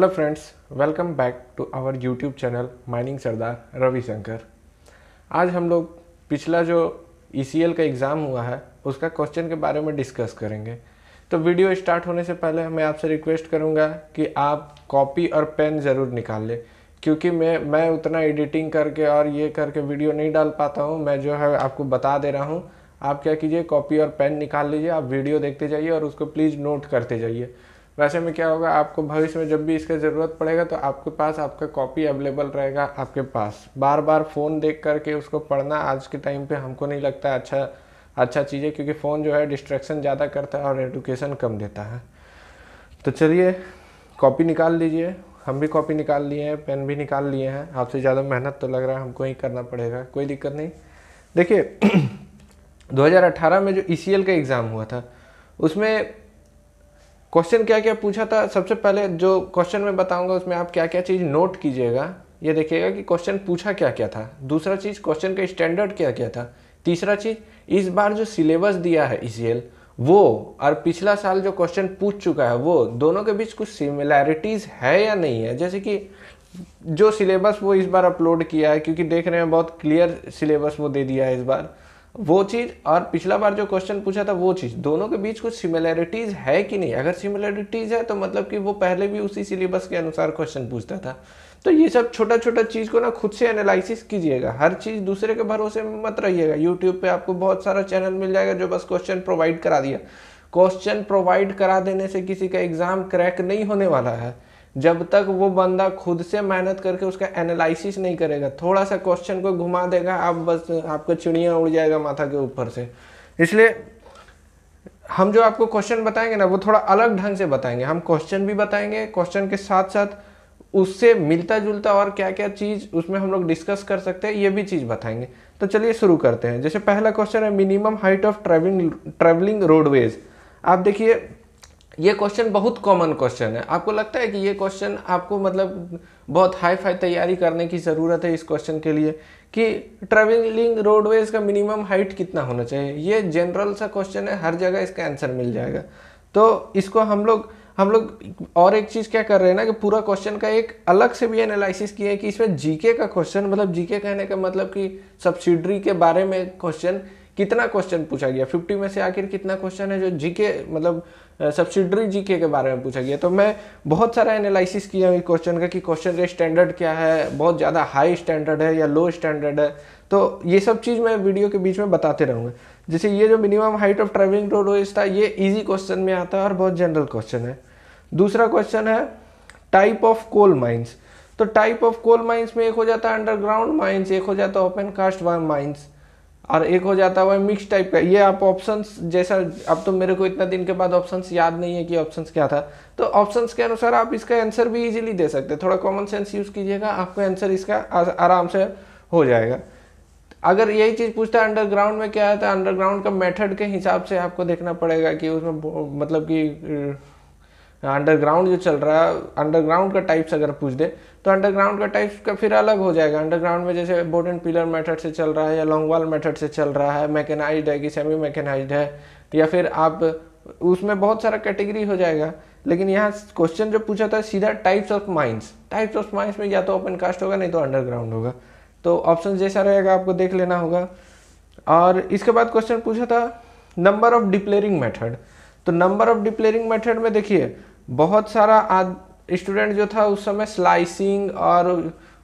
hello friends welcome back to our YouTube channel mining sardar Ravishankar आज हम लोग पिछला जो ई e का एग्ज़ाम हुआ है उसका क्वेश्चन के बारे में डिस्कस करेंगे तो वीडियो स्टार्ट होने से पहले मैं आपसे रिक्वेस्ट करूंगा कि आप कॉपी और पेन ज़रूर निकाल लें क्योंकि मैं मैं उतना एडिटिंग करके और ये करके वीडियो नहीं डाल पाता हूँ मैं जो है आपको बता दे रहा हूँ आप क्या कीजिए कॉपी और पेन निकाल लीजिए आप वीडियो देखते जाइए और उसको प्लीज़ नोट करते जाइए वैसे में क्या होगा आपको भविष्य में जब भी इसका ज़रूरत पड़ेगा तो आपके पास आपका कॉपी अवेलेबल रहेगा आपके पास बार बार फ़ोन देख करके उसको पढ़ना आज के टाइम पे हमको नहीं लगता अच्छा अच्छा चीज़ है क्योंकि फ़ोन जो है डिस्ट्रैक्शन ज़्यादा करता है और एडुकेशन कम देता है तो चलिए कॉपी निकाल लीजिए हम भी कॉपी निकाल लिए हैं पेन भी निकाल लिए हैं आपसे ज़्यादा मेहनत तो लग रहा है हमको ही करना पड़ेगा कोई दिक्कत नहीं देखिए 2018 में जो ई e का एग्ज़ाम हुआ था उसमें क्वेश्चन क्या क्या पूछा था सबसे पहले जो क्वेश्चन मैं बताऊंगा उसमें आप क्या क्या चीज़ नोट कीजिएगा ये देखिएगा कि क्वेश्चन पूछा क्या क्या था दूसरा चीज़ क्वेश्चन का स्टैंडर्ड क्या क्या था तीसरा चीज़ इस बार जो सिलेबस दिया है ई e वो और पिछला साल जो क्वेश्चन पूछ चुका है वो दोनों के बीच कुछ सिमिलैरिटीज़ है या नहीं है जैसे कि जो सिलेबस वो इस बार अपलोड किया है क्योंकि देख रहे हैं बहुत क्लियर सिलेबस वो दे दिया है इस बार वो चीज़ और पिछला बार जो क्वेश्चन पूछा था वो चीज़ दोनों के बीच कुछ सिमिलैरिटीज़ है कि नहीं अगर सिमिलैरिटीज़ है तो मतलब कि वो पहले भी उसी सिलेबस के अनुसार क्वेश्चन पूछता था तो ये सब छोटा छोटा चीज़ को ना खुद से एनालिसिस कीजिएगा हर चीज़ दूसरे के भरोसे में मत रहिएगा यूट्यूब पे आपको बहुत सारा चैनल मिल जाएगा जो बस क्वेश्चन प्रोवाइड करा दिया क्वेश्चन प्रोवाइड करा देने से किसी का एग्ज़ाम क्रैक नहीं होने वाला है जब तक वो बंदा खुद से मेहनत करके उसका एनालिसिस नहीं करेगा थोड़ा सा क्वेश्चन को घुमा देगा आप बस आपका चिड़िया उड़ जाएगा माथा के ऊपर से इसलिए हम जो आपको क्वेश्चन बताएंगे ना वो थोड़ा अलग ढंग से बताएंगे हम क्वेश्चन भी बताएंगे क्वेश्चन के साथ साथ उससे मिलता जुलता और क्या क्या चीज़ उसमें हम लोग डिस्कस कर सकते हैं ये भी चीज़ बताएंगे तो चलिए शुरू करते हैं जैसे पहला क्वेश्चन है minimum height of travelling travelling roadways आप देखिए ये क्वेश्चन बहुत कॉमन क्वेश्चन है आपको लगता है कि ये क्वेश्चन आपको मतलब बहुत हाई फाई तैयारी करने की ज़रूरत है इस क्वेश्चन के लिए कि ट्रेवलिंग रोडवेज का मिनिमम हाइट कितना होना चाहिए ये जनरल सा क्वेश्चन है हर जगह इसका आंसर मिल जाएगा तो इसको हम लोग हम लोग और एक चीज़ क्या कर रहे हैं ना कि पूरा क्वेश्चन का एक अलग से भी एनालिसिस किया है कि इसमें जीके का क्वेश्चन मतलब जीके कहने का मतलब कि सब्सिडरी के बारे में क्वेश्चन कितना क्वेश्चन पूछा गया 50 में से आखिर कितना क्वेश्चन है जो जीके मतलब सब्सिडरी जीके के बारे में पूछा गया तो मैं बहुत सारा एनालिसिस किया इस क्वेश्चन का कि क्वेश्चन का स्टैंडर्ड क्या है बहुत ज़्यादा हाई स्टैंडर्ड है या लो स्टैंडर्ड है तो ये सब चीज़ मैं वीडियो के बीच में बताते रहूँगा जैसे ये जो minimum height of travelling roadways था ये ईजी क्वेश्चन में आता है और बहुत जनरल क्वेश्चन है दूसरा क्वेश्चन है टाइप ऑफ कोल माइंस तो टाइप ऑफ कोल माइंस में एक हो जाता है अंडरग्राउंड माइंस एक हो जाता है ओपन कास्ट वन माइंस और एक हो जाता है वह मिक्स टाइप का ये आप ऑप्शंस जैसा अब तो मेरे को इतना दिन के बाद ऑप्शंस याद नहीं है कि ऑप्शंस क्या था तो ऑप्शंस के अनुसार आप इसका आंसर भी इजीली दे सकते हैं थोड़ा कॉमन सेंस यूज़ कीजिएगा आपका आंसर इसका आराम से हो जाएगा अगर यही चीज़ पूछता है अंडरग्राउंड में क्या है तो अंडरग्राउंड का मेथड के हिसाब से आपको देखना पड़ेगा कि उसमें मतलब कि अंडरग्राउंड जो चल रहा है अंडरग्राउंड का टाइप्स अगर पूछ दे तो अंडरग्राउंड का टाइप्स का फिर अलग हो जाएगा अंडरग्राउंड में जैसे बोर्ड एंड पिलर मेथड से चल रहा है या लॉन्ग वॉल मेथड से चल रहा है मैकेनाइज है कि सेमी मैकेनाइज है या फिर आप उसमें बहुत सारा कैटेगरी हो जाएगा लेकिन यहाँ क्वेश्चन जो पूछा था सीधा types of mines types of mines में या तो ओपन कास्ट होगा नहीं तो अंडरग्राउंड होगा तो ऑप्शन जैसा रहेगा आपको देख लेना होगा और इसके बाद क्वेश्चन पूछा था नंबर ऑफ डिप्लेयरिंग मेथड तो नंबर ऑफ डिप्लेयरिंग मेथड में देखिए बहुत सारा स्टूडेंट जो था उस समय स्लाइसिंग और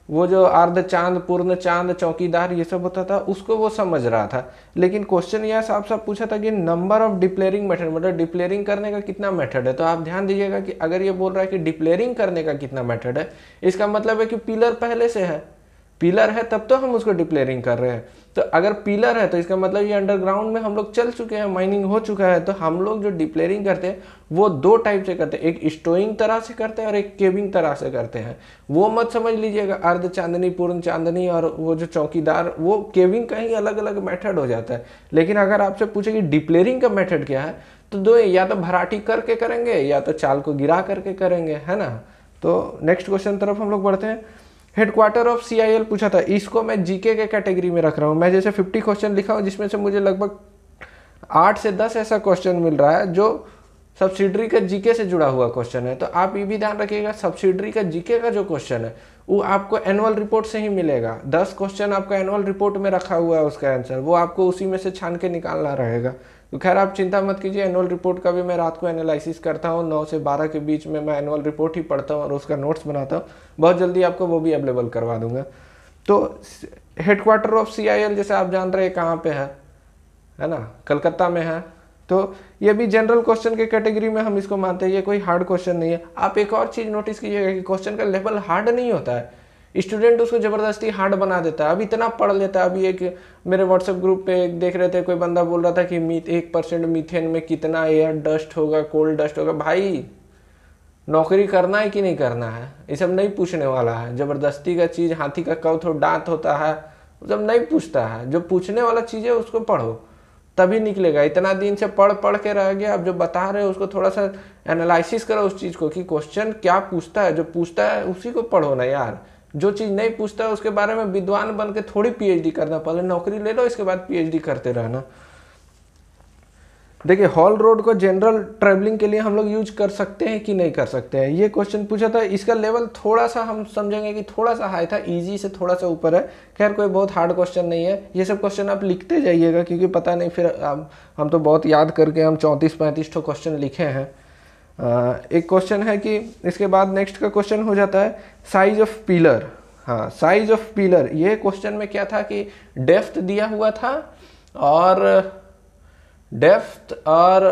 वो जो अर्ध चांद पूर्ण चांद चौकीदार ये सब होता था उसको वो समझ रहा था लेकिन क्वेश्चन यह साहब साहब पूछा था कि नंबर ऑफ डिप्लेयरिंग मेथड मतलब डिप्लेयरिंग करने का कितना मेथड है तो आप ध्यान दीजिएगा कि अगर ये बोल रहा है कि डिप्लेयरिंग करने का कितना मेथड है इसका मतलब है कि पिलर पहले से है पिलर है तब तो हम उसको डिप्लेयरिंग कर रहे हैं तो अगर पिलर है तो इसका मतलब ये अंडरग्राउंड में हम लोग चल चुके हैं माइनिंग हो चुका है तो हम लोग जो डिप्लेयरिंग करते हैं वो दो टाइप से करते हैं एक स्टोइंग तरह से करते हैं और एक केविंग तरह से करते हैं वो मत समझ लीजिएगा अर्ध चांदनी पूर्ण चांदनी और वो जो चौकीदार वो केविंग का ही अलग अलग मैथड हो जाता है लेकिन अगर आपसे पूछे कि डिप्लेयरिंग का मैथड क्या है तो दो या तो भराठी करके करेंगे या तो चाल को गिरा करके करेंगे है ना तो नेक्स्ट क्वेश्चन तरफ हम लोग बढ़ते हैं हेडक्वार्टर ऑफ सी पूछा था इसको मैं जीके के कैटेगरी में रख रहा हूँ मैं जैसे फिफ्टी क्वेश्चन लिखा हूँ जिसमें से मुझे लगभग आठ से दस ऐसा क्वेश्चन मिल रहा है जो सब्सिडरी का जीके से जुड़ा हुआ क्वेश्चन है तो आप ये भी ध्यान रखिएगा सब्सिडरी का जीके का जो क्वेश्चन है वो आपको एनुअल रिपोर्ट से ही मिलेगा दस क्वेश्चन आपका एनुअल रिपोर्ट में रखा हुआ है उसका आंसर वो आपको उसी में से छान के निकालना रहेगा तो खैर आप चिंता मत कीजिए एनुअल रिपोर्ट का भी मैं रात को एनालिसिस करता हूँ नौ से बारह के बीच में मैं एनुअल रिपोर्ट ही पढ़ता हूँ और उसका नोट्स बनाता हूँ बहुत जल्दी आपको वो भी अवेलेबल करवा दूंगा तो हेडक्वार्टर ऑफ सी जैसे आप जान रहे हैं कहाँ पर है है ना कलकत्ता में है तो ये भी जनरल क्वेश्चन के कैटेगरी में हम इसको मानते हैं ये कोई हार्ड क्वेश्चन नहीं है आप एक और चीज़ नोटिस कीजिएगा कि क्वेश्चन का लेवल हार्ड नहीं होता है स्टूडेंट उसको ज़बरदस्ती हार्ड बना देता है अब इतना पढ़ लेता है अभी एक मेरे व्हाट्सएप ग्रुप पे देख रहे थे कोई बंदा बोल रहा था कि मीथ एक परसेंट मीथेन में कितना एयर डस्ट होगा कोल्ड डस्ट होगा भाई नौकरी करना है कि नहीं करना है ये सब नहीं पूछने वाला है ज़बरदस्ती का चीज़ हाथी का कौथ हो तो डांत होता है सब नहीं पूछता है जो पूछने वाला चीज़ है उसको पढ़ो तभी निकलेगा इतना दिन से पढ़ पढ़ के रह गया अब जो बता रहे हो उसको थोड़ा सा एनालिसिस करो उस चीज़ को कि क्वेश्चन क्या पूछता है जो पूछता है उसी को पढ़ो ना यार जो चीज़ नहीं पूछता है उसके बारे में विद्वान बन के थोड़ी पीएचडी करना पहले नौकरी ले लो इसके बाद पीएचडी करते रहना देखिए हॉल रोड को जनरल ट्रैवलिंग के लिए हम लोग यूज कर सकते हैं कि नहीं कर सकते हैं ये क्वेश्चन पूछा था इसका लेवल थोड़ा सा हम समझेंगे कि थोड़ा सा हाई था इजी से थोड़ा सा ऊपर है खैर कोई बहुत हार्ड क्वेश्चन नहीं है ये सब क्वेश्चन आप लिखते जाइएगा क्योंकि पता नहीं फिर आप, हम तो बहुत याद करके हम चौंतीस पैंतीस ठो क्वेश्चन लिखे हैं एक क्वेश्चन है कि इसके बाद नेक्स्ट का क्वेश्चन हो जाता है साइज ऑफ पिलर हाँ साइज ऑफ पिलर ये क्वेश्चन में क्या था कि डेफ्थ दिया हुआ था और डेफ्थ और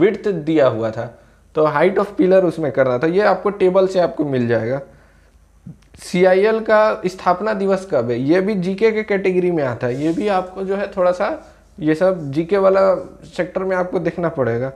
विड्थ दिया हुआ था तो हाइट ऑफ पिलर उसमें करना था ये आपको टेबल से आपको मिल जाएगा सी का स्थापना दिवस कब है ये भी जीके के कैटेगरी में आता है ये भी आपको जो है थोड़ा सा ये सब जीके वाला सेक्टर में आपको देखना पड़ेगा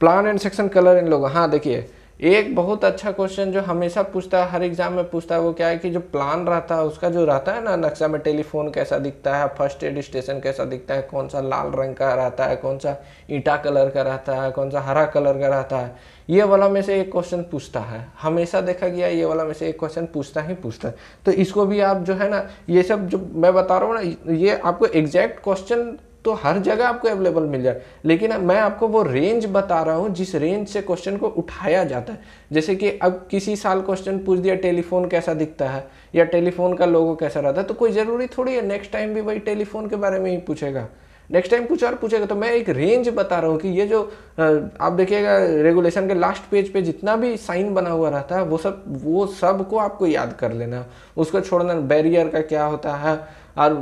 प्लान एंड सेक्शन कलर इन लोग हाँ देखिए एक बहुत अच्छा क्वेश्चन जो हमेशा पूछता है हर एग्जाम में पूछता है वो क्या है कि जो प्लान रहता है उसका जो रहता है ना नक्शा में टेलीफोन कैसा दिखता है फर्स्ट एड स्टेशन कैसा दिखता है कौन सा लाल रंग का रहता है कौन सा ईटा कलर का रहता है कौन सा हरा कलर का रहता है ये वाला में से एक क्वेश्चन पूछता है हमेशा देखा गया ये वाला में से एक क्वेश्चन पूछता ही पूछता है तो इसको भी आप जो है ना ये सब जो मैं बता रहा हूँ ना ये आपको एग्जैक्ट क्वेश्चन तो हर जगह आपको अवेलेबल मिल जाए लेकिन मैं आपको वो रेंज बता रहा हूँ जिस रेंज से क्वेश्चन को उठाया जाता है जैसे कि अब किसी साल क्वेश्चन पूछ दिया टेलीफोन कैसा दिखता है या टेलीफोन का लोगो कैसा रहता है तो कोई ज़रूरी थोड़ी है नेक्स्ट टाइम भी वही टेलीफोन के बारे में ही पूछेगा नेक्स्ट टाइम कुछ और पूछेगा तो मैं एक रेंज बता रहा हूँ कि ये जो आप देखिएगा रेगुलेशन के लास्ट पेज पे जितना भी साइन बना हुआ रहता है वो सब वो सब को आपको याद कर लेना उसको छोड़ना बैरियर का क्या होता है और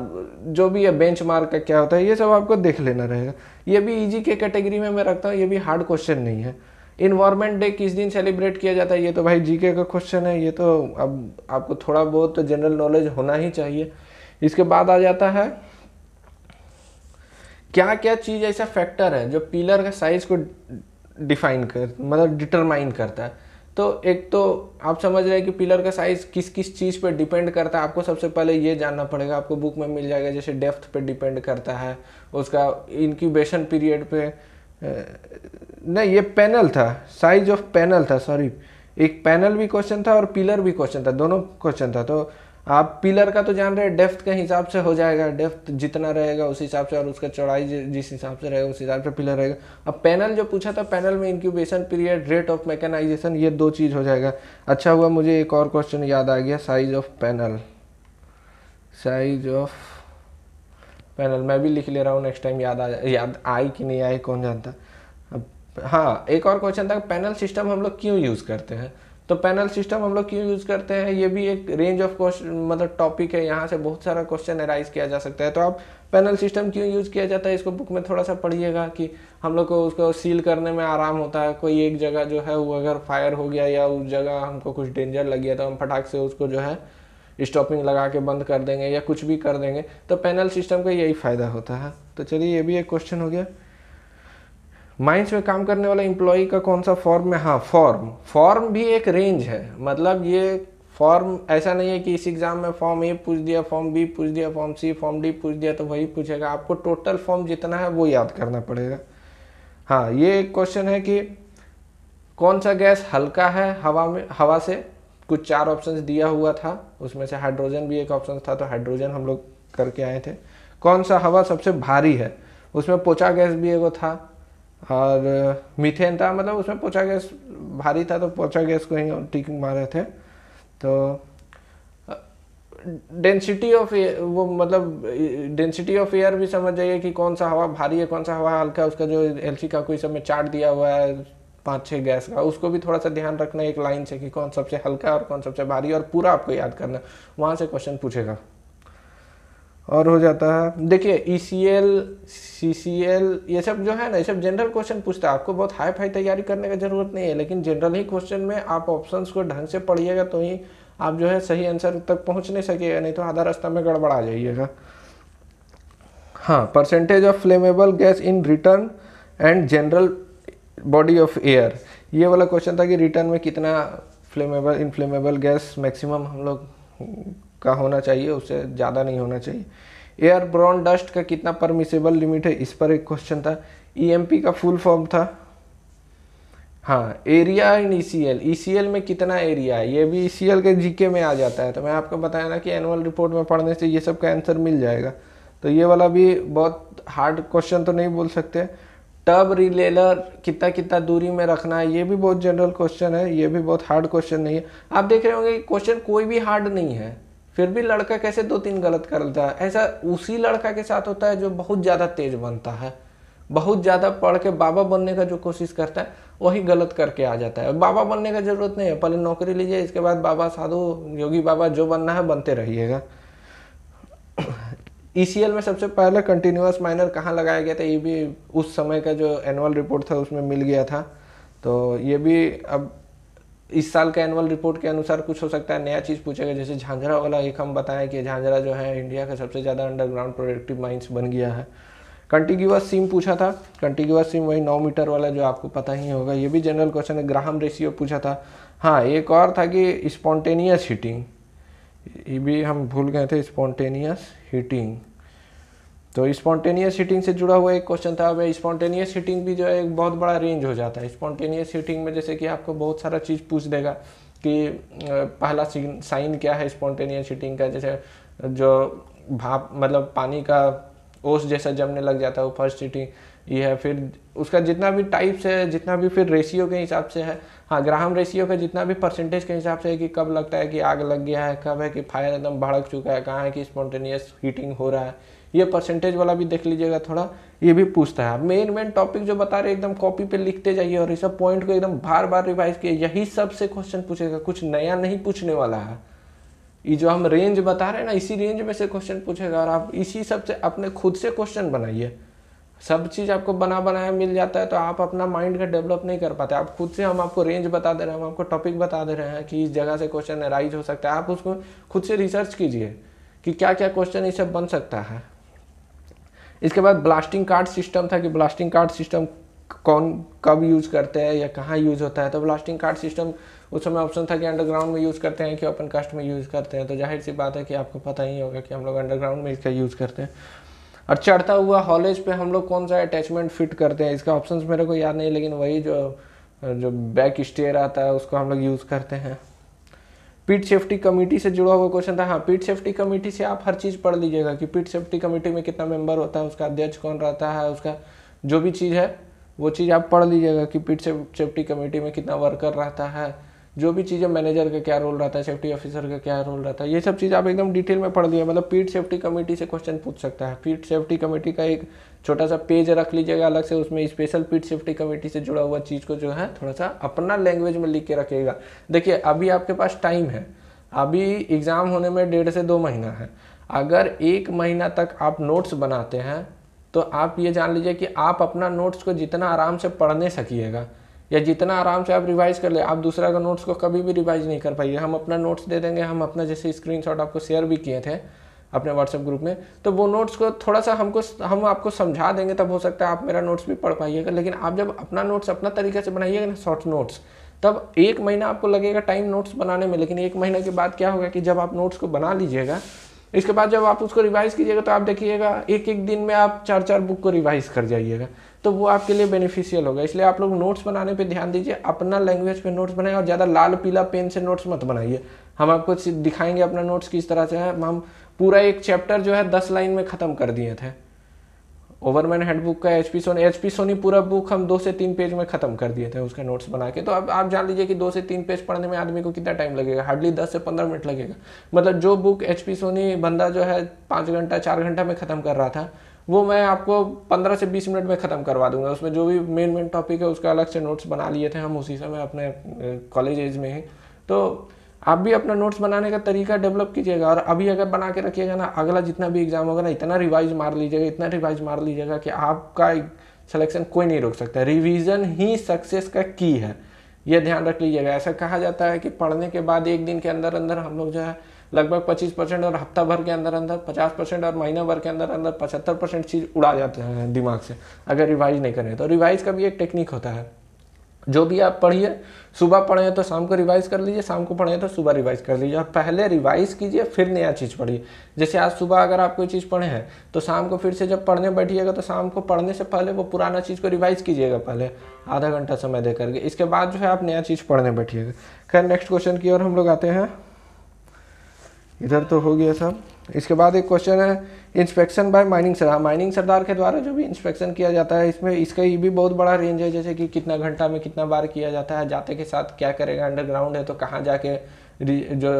जो भी है बेंच मार्क का क्या होता है ये सब आपको देख लेना रहेगा ये भी ईजी के कैटेगरी में मैं रखता हूँ ये भी हार्ड क्वेश्चन नहीं है इन्वायरमेंट डे किस दिन सेलिब्रेट किया जाता है ये तो भाई जीके का क्वेश्चन है ये तो अब आपको थोड़ा बहुत तो जनरल नॉलेज होना ही चाहिए इसके बाद आ जाता है क्या क्या चीज़ ऐसा फैक्टर है जो पिलर का साइज को डिफाइन कर मतलब डिटरमाइन करता है तो एक तो आप समझ रहे हैं कि पिलर का साइज किस किस चीज़ पे डिपेंड करता है आपको सबसे पहले ये जानना पड़ेगा आपको बुक में मिल जाएगा जैसे डेप्थ पे डिपेंड करता है उसका इनक्यूबेशन पीरियड पे नहीं ये पैनल था साइज ऑफ पैनल था सॉरी एक पैनल भी क्वेश्चन था और पिलर भी क्वेश्चन था दोनों क्वेश्चन था तो आप पिलर का तो जान रहे हैं डेफ्थ के हिसाब से हो जाएगा डेफ्थ जितना रहेगा उस हिसाब से और उसका चौड़ाई जिस हिसाब से रहेगा उस हिसाब से पिलर रहेगा अब पैनल जो पूछा था पैनल में incubation period rate of mechanisation ये दो चीज़ हो जाएगा अच्छा हुआ मुझे एक और क्वेश्चन याद आ गया size of panel size of panel मैं भी लिख ले रहा हूँ नेक्स्ट टाइम याद आ याद आई कि नहीं आई कौन जानता अब हाँ एक और क्वेश्चन था पैनल सिस्टम हम लोग क्यों यूज़ करते हैं तो पैनल सिस्टम हम लोग क्यों यूज़ करते हैं ये भी एक रेंज ऑफ क्वेश्चन मतलब टॉपिक है यहाँ से बहुत सारा क्वेश्चन एराइज किया जा सकता है तो आप पैनल सिस्टम क्यों यूज़ किया जाता है इसको बुक में थोड़ा सा पढ़िएगा कि हम लोग को उसको सील करने में आराम होता है कोई एक जगह जो है वो अगर फायर हो गया या उस जगह हमको कुछ डेंजर लग गया तो हम फटाक से उसको जो है स्टॉपिंग लगा के बंद कर देंगे या कुछ भी कर देंगे तो पैनल सिस्टम का यही फ़ायदा होता है तो चलिए ये भी एक क्वेश्चन हो गया माइंस में काम करने वाला इंप्लॉई का कौन सा फॉर्म है हाँ फॉर्म फॉर्म भी एक रेंज है मतलब ये फॉर्म ऐसा नहीं है कि इस एग्ज़ाम में फॉर्म ए पूछ दिया फॉर्म बी पूछ दिया फॉर्म सी फॉर्म डी पूछ दिया तो वही पूछेगा आपको टोटल फॉर्म जितना है वो याद करना पड़ेगा हाँ ये एक क्वेश्चन है कि कौन सा गैस हल्का है हवा में हवा से कुछ चार ऑप्शंस दिया हुआ था उसमें से हाइड्रोजन भी एक ऑप्शन था तो हाइड्रोजन हम लोग करके आए थे कौन सा हवा सबसे भारी है उसमें पोचा गैस भी एगो था और मीथेन था मतलब उसमें पोछा गैस भारी था तो पोछा गैस को ही टिक मारे थे तो डेंसिटी ऑफ वो मतलब डेंसिटी ऑफ एयर भी समझ जाइए कि कौन सा हवा भारी है कौन सा हवा हल्का उसका जो एल का कोई सब में चार्ट दिया हुआ है पाँच छः गैस का उसको भी थोड़ा सा ध्यान रखना एक लाइन से कि कौन सबसे हल्का और कौन सबसे भारी और पूरा आपको याद करना वहाँ से क्वेश्चन पूछेगा और हो जाता है देखिए ई सी एल सी सी एल ये सब जो है ना ये सब जनरल क्वेश्चन पूछता है आपको बहुत हाई फाई तैयारी करने का ज़रूरत नहीं है लेकिन जनरल ही क्वेश्चन में आप ऑप्शंस को ढंग से पढ़िएगा तो ही आप जो है सही आंसर तक पहुंच नहीं सकेगा नहीं तो आधा रास्ता में गड़बड़ आ जाइएगा हाँ percentage of flammable gas in return and general body of air ये वाला क्वेश्चन था कि रिटर्न में कितना फ्लेमेबल इनफ्लेमेबल गैस मैक्सिमम हम लोग का होना चाहिए उससे ज़्यादा नहीं होना चाहिए एयर ब्रॉन डस्ट का कितना परमिसेबल लिमिट है इस पर एक क्वेश्चन था ई e का फुल फॉर्म था हाँ एरिया एंड सी एल में कितना एरिया है ये भी एल e के जीके में आ जाता है तो मैं आपको बताया ना कि एनुअल रिपोर्ट में पढ़ने से ये सब का आंसर मिल जाएगा तो ये वाला भी बहुत हार्ड क्वेश्चन तो नहीं बोल सकते टब रिलेलर कितना कितना दूरी में रखना है ये भी बहुत जनरल क्वेश्चन है ये भी बहुत हार्ड क्वेश्चन नहीं है आप देख रहे होंगे क्वेश्चन कोई भी हार्ड नहीं है फिर भी लड़का कैसे दो तीन गलत करता है ऐसा उसी लड़का के साथ होता है जो बहुत ज़्यादा तेज बनता है बहुत ज़्यादा पढ़ के बाबा बनने का जो कोशिश करता है वही गलत करके आ जाता है बाबा बनने का ज़रूरत नहीं है पहले नौकरी लीजिए इसके बाद बाबा साधु योगी बाबा जो बनना है बनते रहिएगा ई e में सबसे पहले कंटिन्यूस माइनर कहाँ लगाया गया था ये भी उस समय का जो एनुअल रिपोर्ट था उसमें मिल गया था तो ये भी अब इस साल का एनुअल रिपोर्ट के अनुसार कुछ हो सकता है नया चीज़ पूछेगा जैसे झांझरा वाला एक हम बताएं कि झांझरा जो है इंडिया का सबसे ज़्यादा अंडरग्राउंड प्रोडक्टिव माइंस बन गया है कंटिग्यूस सीम पूछा था कंटिग्यूस सीम वही नौ मीटर वाला जो आपको पता ही होगा ये भी जनरल क्वेश्चन है ग्राहम रेशियो पूछा था हाँ एक और था कि स्पॉन्टेनियस हीटिंग ये भी हम भूल गए थे स्पॉन्टेनियस हीटिंग तो स्पॉन्टेनियस हीटिंग से जुड़ा हुआ एक क्वेश्चन था अब स्पॉन्टेनियस हीटिंग भी जो है एक बहुत बड़ा रेंज हो जाता है स्पॉन्टेनियस हीटिंग में जैसे कि आपको बहुत सारा चीज़ पूछ देगा कि पहला साइन क्या है स्पॉन्टेनियस हीटिंग का जैसे जो भाप मतलब पानी का ओस जैसा जमने लग जाता है वो फर्स्ट हीटिंग ये है फिर उसका जितना भी टाइप्स है जितना भी फिर रेशियो के हिसाब से है हाँ ग्राम रेशियो का जितना भी परसेंटेज के हिसाब से है कि कब लगता है कि आग लग गया है कब है कि फायर एकदम भड़क चुका है कहाँ है कि स्पॉन्टेनियस हीटिंग हो रहा है ये परसेंटेज वाला भी देख लीजिएगा थोड़ा ये भी पूछता है मेन मेन टॉपिक जो बता रहे एकदम कॉपी पे लिखते जाइए और इस पॉइंट को एकदम बार बार रिवाइज किए यही सबसे क्वेश्चन पूछेगा कुछ नया नहीं पूछने वाला है ये जो हम रेंज बता रहे हैं ना इसी रेंज में से क्वेश्चन पूछेगा और आप इसी सब से अपने खुद से क्वेश्चन बनाइए सब चीज़ आपको बना बनाया मिल जाता है तो आप अपना माइंड का डेवलप नहीं कर पाते आप खुद से हम आपको रेंज बता दे रहे हैं हम आपको टॉपिक बता दे रहे हैं कि इस जगह से क्वेश्चन राइज हो सकता है आप उसको खुद से रिसर्च कीजिए कि क्या क्या क्वेश्चन ये सब बन सकता है इसके बाद ब्लास्टिंग कार्ड सिस्टम था कि ब्लास्टिंग कार्ड सिस्टम कौन कब यूज़ करते हैं या कहाँ यूज़ होता है तो ब्लास्टिंग कार्ड सिस्टम उस समय ऑप्शन था कि अंडरग्राउंड में यूज़ करते हैं कि ओपन कास्ट में यूज़ करते हैं तो जाहिर सी बात है कि आपको पता ही होगा कि हम लोग अंडरग्राउंड में इसका यूज़ करते हैं और चढ़ता हुआ हॉलेज पे हम लोग कौन सा अटैचमेंट फिट करते हैं इसका ऑप्शन मेरे को याद नहीं लेकिन वही जो जो बैक स्टेयर आता है उसको हम लोग यूज़ करते हैं पीट सेफ्टी कमेटी से जुड़ा हुआ क्वेश्चन था हाँ पीट सेफ्टी कमेटी से आप हर चीज़ पढ़ लीजिएगा कि पीट सेफ्टी कमेटी में कितना मेंबर होता है उसका अध्यक्ष कौन रहता है उसका जो भी चीज़ है वो चीज़ आप पढ़ लीजिएगा कि पीट सेफ्टी कमेटी में कितना वर्कर रहता है जो भी चीज है मैनेजर का क्या रोल रहता है सेफ्टी ऑफिसर का क्या रोल रहता है ये सब चीज़ आप एकदम डिटेल में पढ़ लिया मतलब पीट सेफ्टी कमेटी से क्वेश्चन पूछ सकता है पीट सेफ्टी कमेटी का एक छोटा सा पेज रख लीजिएगा अलग से उसमें स्पेशल पीट सेफ्टी कमेटी से जुड़ा हुआ चीज़ को जो है थोड़ा सा अपना लैंग्वेज में लिख के रखिएगा देखिए अभी आपके पास टाइम है अभी एग्ज़ाम होने में डेढ़ से दो महीना है अगर एक महीना तक आप नोट्स बनाते हैं तो आप ये जान लीजिए कि आप अपना नोट्स को जितना आराम से पढ़ने सकिएगा या जितना आराम से आप रिवाइज कर ले आप दूसरा का नोट्स को कभी भी रिवाइज नहीं कर पाइए हम अपना नोट्स दे देंगे हम अपना जैसे स्क्रीनशॉट आपको शेयर भी किए थे अपने व्हाट्सएप ग्रुप में तो वो नोट्स को थोड़ा सा हमको हम आपको समझा देंगे तब हो सकता है आप मेरा नोट्स भी पढ़ पाइएगा लेकिन आप जब अपना नोट्स अपना तरीके से बनाइएगा ना शॉर्ट नोट्स तब एक महीना आपको लगेगा टाइम नोट्स बनाने में लेकिन एक महीने के बाद क्या होगा कि जब आप नोट्स को बना लीजिएगा इसके बाद जब आप उसको रिवाइज़ कीजिएगा तो आप देखिएगा एक एक दिन में आप चार चार बुक को रिवाइज़ कर जाइएगा तो वो आपके लिए बेनिफिशियल होगा इसलिए आप लोग नोट्स बनाने पे ध्यान दीजिए अपना लैंग्वेज पे नोट्स बनाए और ज़्यादा लाल पीला पेन से नोट्स मत बनाइए हम आपको दिखाएंगे अपना नोट्स किस तरह से है हम पूरा एक चैप्टर जो है दस लाइन में ख़त्म कर दिए थे ओवरमैन हैंडबुक का H P Soni H P Soni पूरा बुक हम दो से तीन पेज में ख़त्म कर दिए थे उसके नोट्स बना के तो अब आप जान लीजिए कि दो से तीन पेज पढ़ने में आदमी को कितना टाइम लगेगा हार्डली दस से पंद्रह मिनट लगेगा मतलब जो बुक एच पी सोनी बंदा जो है पाँच घंटा चार घंटा में ख़त्म कर रहा था वो मैं आपको पंद्रह से बीस मिनट में ख़त्म करवा दूंगा उसमें जो भी मेन मेन टॉपिक है उसका अलग से नोट्स बना लिए थे हम उसी समय अपने कॉलेज एज में ही तो आप भी अपना नोट्स बनाने का तरीका डेवलप कीजिएगा और अभी अगर बना के रखिएगा ना अगला जितना भी एग्जाम होगा ना इतना रिवाइज मार लीजिएगा इतना रिवाइज मार लीजिएगा कि आपका सिलेक्शन कोई नहीं रोक सकता रिवीजन ही सक्सेस का की है ये ध्यान रख लीजिएगा ऐसा कहा जाता है कि पढ़ने के बाद एक दिन के अंदर अंदर हम लोग जो है लगभग 25 परसेंट और हफ्ता भर के अंदर अंदर 50 परसेंट और महीना भर के अंदर अंदर 75 परसेंट चीज़ उड़ा जाते हैं दिमाग से अगर रिवाइज नहीं करें तो रिवाइज का भी एक टेक्निक होता है जो भी आप पढ़िए सुबह पढ़ें तो शाम को रिवाइज़ कर लीजिए शाम को पढ़ें तो सुबह रिवाइज़ कर लीजिए और पहले रिवाइज़ कीजिए फिर नया चीज़ पढ़िए जैसे आज सुबह अगर आप कोई चीज़ पढ़े हैं तो शाम को फिर से जब पढ़ने बैठिएगा तो शाम को पढ़ने से पहले वो पुराना चीज़ को रिवाइज़ कीजिएगा पहले आधा घंटा समय दे करके इसके बाद जो है आप नया चीज़ पढ़ने बैठिएगा खैर नेक्स्ट क्वेश्चन की ओर हम लोग आते हैं इधर तो हो गया सब इसके बाद एक क्वेश्चन है inspection by mining sardar mining sardar के द्वारा जो भी इंस्पेक्शन किया जाता है इसमें इसका ये भी बहुत बड़ा रेंज है जैसे कि कितना घंटा में कितना बार किया जाता है जाते के साथ क्या करेगा अंडरग्राउंड है तो कहाँ जाके जो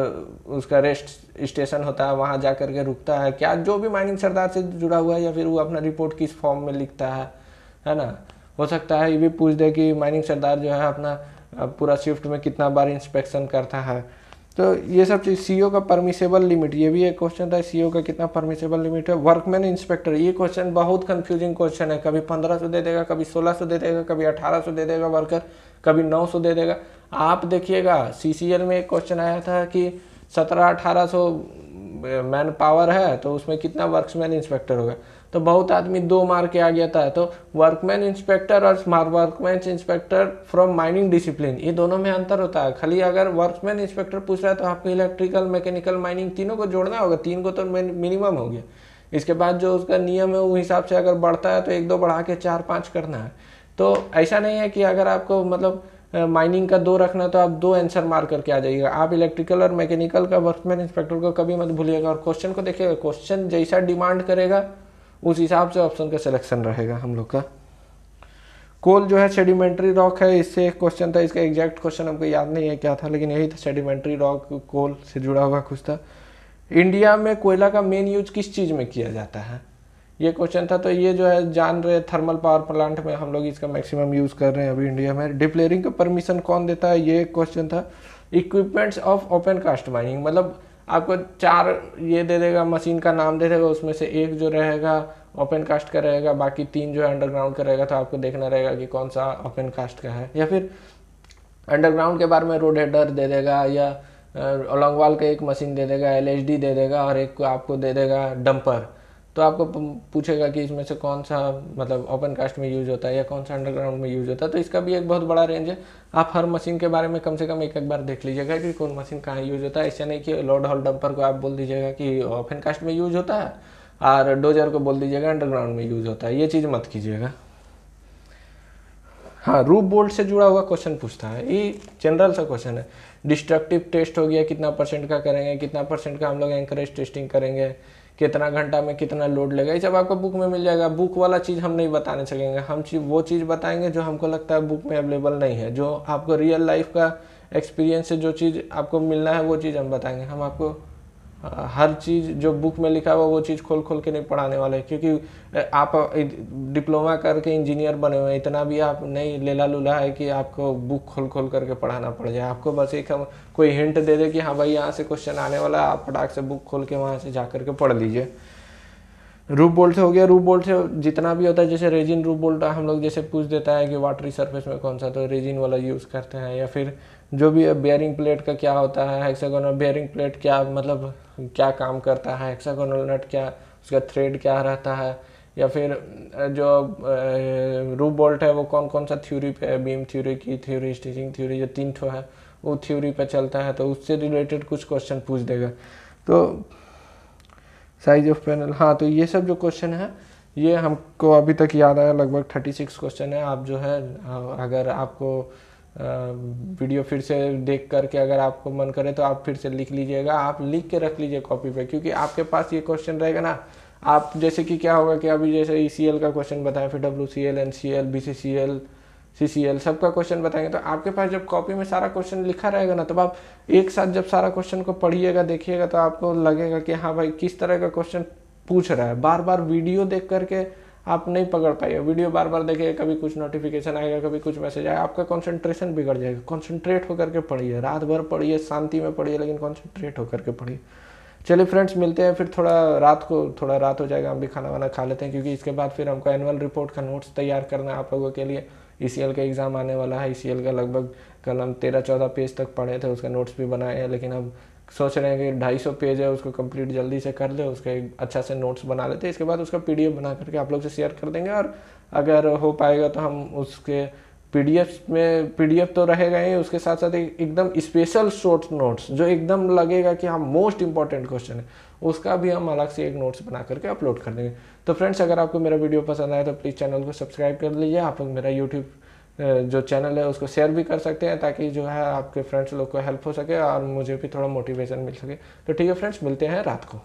उसका रेस्ट स्टेशन होता है वहाँ जा करके रुकता है क्या जो भी माइनिंग सरदार से जुड़ा हुआ है या फिर वो अपना रिपोर्ट किस फॉर्म में लिखता है है ना हो सकता है ये भी पूछ दे कि माइनिंग सरदार जो है अपना पूरा शिफ्ट में कितना बार इंस्पेक्शन करता है तो ये सब चीज़ सी का परमिसेबल लिमिट ये भी एक क्वेश्चन था सी का कितना परमिसेबल लिमिट है वर्कमैन इंस्पेक्टर ये क्वेश्चन बहुत कंफ्यूजिंग क्वेश्चन है कभी पंद्रह सौ दे देगा कभी सोलह सौ दे देगा कभी अठारह सौ दे देगा वर्कर कभी नौ सौ दे देगा आप देखिएगा सी में एक क्वेश्चन आया था कि सत्रह अठारह सौ मैन पावर है तो उसमें कितना वर्कमैन इंस्पेक्टर होगा तो बहुत आदमी दो मार के आ गया था तो वर्कमैन इंस्पेक्टर और workman inspector from mining discipline ये दोनों में अंतर होता है खाली अगर वर्कमैन इंस्पेक्टर पूछ रहा है तो आपको इलेक्ट्रिकल मैकेनिकल माइनिंग तीनों को जोड़ना होगा तीन को तो मिनिमम हो गया इसके बाद जो उसका नियम है वो हिसाब से अगर बढ़ता है तो एक दो बढ़ा के चार पाँच करना है तो ऐसा नहीं है कि अगर आपको मतलब माइनिंग का दो रखना तो आप दो आंसर मार करके आ जाइएगा आप इलेक्ट्रिकल और मैकेनिकल का वर्कमैन इंस्पेक्टर को कभी मत भूलिएगा और क्वेश्चन को देखिएगा क्वेश्चन जैसा डिमांड करेगा उस हिसाब से ऑप्शन का सिलेक्शन रहेगा हम लोग का कोल जो है सेडिमेंट्री रॉक है इससे एक क्वेश्चन था इसका एग्जैक्ट क्वेश्चन हमको याद नहीं है क्या था लेकिन यही था सेडिमेंट्री रॉक कोल से जुड़ा हुआ कुछ था इंडिया में कोयला का मेन यूज किस चीज़ में किया जाता है ये क्वेश्चन था तो ये जो है जान रहे थर्मल पावर प्लांट में हम लोग इसका मैक्सिमम यूज़ कर रहे हैं अभी इंडिया में डिप्लेयरिंग का परमिशन कौन देता है ये क्वेश्चन था equipments of open cast mining मतलब आपको चार ये दे देगा मशीन का नाम दे देगा उसमें से एक जो रहेगा ओपन कास्ट का रहेगा बाकी तीन जो है अंडरग्राउंड का रहेगा तो आपको देखना रहेगा कि कौन सा ओपन कास्ट का है या फिर अंडरग्राउंड के बारे में रोड हेडर दे देगा या लॉन्ग वाल का एक मशीन दे देगा एल दे देगा और एक आपको दे देगा डंपर तो आपको पूछेगा कि इसमें से कौन सा मतलब ओपन कास्ट में यूज होता है या कौन सा अंडरग्राउंड में यूज होता है तो इसका भी एक बहुत बड़ा रेंज है आप हर मशीन के बारे में कम से कम एक एक बार देख लीजिएगा कि कौन मशीन कहाँ यूज होता है ऐसा नहीं कि लोड हॉल डंपर को आप बोल दीजिएगा कि ओपन कास्ट में यूज होता है और डोजर को बोल दीजिएगा अंडरग्राउंड में यूज होता है ये चीज़ मत कीजिएगा हाँ रूप बोल्ट से जुड़ा हुआ क्वेश्चन पूछता है ये जनरल सा क्वेश्चन है डिस्ट्रक्टिव टेस्ट हो गया कितना परसेंट का करेंगे कितना परसेंट का हम लोग एंकरेज टेस्टिंग करेंगे कितना घंटा में कितना लोड लगेगा ये सब आपको बुक में मिल जाएगा बुक वाला चीज़ हम नहीं बताने सकेंगे हम चीज़ वो चीज़ बताएंगे जो हमको लगता है बुक में अवेलेबल नहीं है जो आपको रियल लाइफ का एक्सपीरियंस से जो चीज़ आपको मिलना है वो चीज़ हम बताएंगे हम आपको हर चीज़ जो बुक में लिखा हुआ वो चीज़ खोल खोल के नहीं पढ़ाने वाले क्योंकि आप डिप्लोमा करके इंजीनियर बने हुए हैं इतना भी आप नहीं लेला लूला है कि आपको बुक खोल खोल करके पढ़ाना पड़ जाए आपको बस एक हम कोई हिंट दे दे कि हाँ भाई यहाँ से क्वेश्चन आने वाला है आप फटाक से बुक खोल के वहाँ से जा करके पढ़ लीजिए रूप बोल्ट से हो गया रूप बोल्ट से जितना भी होता है जैसे रेजिन रूप बोल्ट हम लोग जैसे पूछ देता है कि वाटरी सरफेस में कौन सा तो रेजिन वाला यूज़ करते हैं या फिर जो भी बेयरिंग प्लेट का क्या होता है हेक्सागोनल बेयरिंग प्लेट क्या मतलब क्या काम करता है हेक्सागोनल नट क्या उसका थ्रेड क्या रहता है या फिर जो रूप बोल्ट है वो कौन कौन सा थ्योरी पे बीम थ्योरी की थ्योरी स्टिचिंग थ्योरी जो तीन ठो है वो थ्योरी पे चलता है तो उससे रिलेटेड कुछ क्वेश्चन पूछ देगा तो साइज ऑफ पैनल हाँ तो ये सब जो क्वेश्चन है ये हमको अभी तक याद आया लगभग थर्टी सिक्स क्वेश्चन है आप जो है अगर आपको वीडियो फिर से देख करके अगर आपको मन करे तो आप फिर से लिख लीजिएगा आप लिख के रख लीजिए कॉपी पे क्योंकि आपके पास ये क्वेश्चन रहेगा ना आप जैसे कि क्या होगा कि अभी जैसे ई e का क्वेश्चन बताएं फिर W C L N C L B C C L C C L सबका क्वेश्चन बताएंगे तो आपके पास जब कॉपी में सारा क्वेश्चन लिखा रहेगा ना तब तो आप एक साथ जब सारा क्वेश्चन को पढ़िएगा देखिएगा तो आपको लगेगा कि हाँ भाई किस तरह का क्वेश्चन पूछ रहा है बार बार वीडियो देख करके आप नहीं पकड़ पाइए वीडियो बार बार देखिएगा कभी कुछ नोटिफिकेशन आएगा कभी कुछ मैसेज आएगा आपका कॉन्सेंट्रेशन बिगड़ जाएगा कॉन्सेंट्रेट होकर के पढ़िए रात भर पढ़िए शांति में पढ़िए लेकिन कॉन्सेंट्रेट होकर के पढ़िए चलिए फ्रेंड्स मिलते हैं फिर थोड़ा रात को थोड़ा रात हो जाएगा हम भी खाना वाना खा लेते हैं क्योंकि इसके बाद फिर हमको एनुअल रिपोर्ट का नोट्स तैयार करना है आप लोगों के लिए ई का एग्ज़ाम आने वाला है ई e का लगभग कल हम तेरह चौदह पेज तक पढ़े थे उसका नोट्स भी बनाए हैं लेकिन अब सोच रहे हैं कि ढाई सौ पेज है उसको कंप्लीट जल्दी से कर ले उसका एक अच्छा से नोट्स बना लेते हैं इसके बाद उसका पी बना करके आप लोग से शेयर कर देंगे और अगर हो पाएगा तो हम उसके पी में पी तो रहेगा ही उसके साथ साथ एकदम स्पेशल शॉर्ट नोट्स जो एकदम लगेगा कि हाँ मोस्ट इंपॉर्टेंट क्वेश्चन है उसका भी हम अलग से एक नोट्स बना करके अपलोड कर देंगे तो फ्रेंड्स अगर आपको मेरा वीडियो पसंद आया तो प्लीज़ चैनल को सब्सक्राइब कर लीजिए आप मेरा यूट्यूब जो चैनल है उसको शेयर भी कर सकते हैं ताकि जो है आपके फ्रेंड्स लोग को हेल्प हो सके और मुझे भी थोड़ा मोटिवेशन मिल सके तो ठीक है फ्रेंड्स मिलते हैं रात को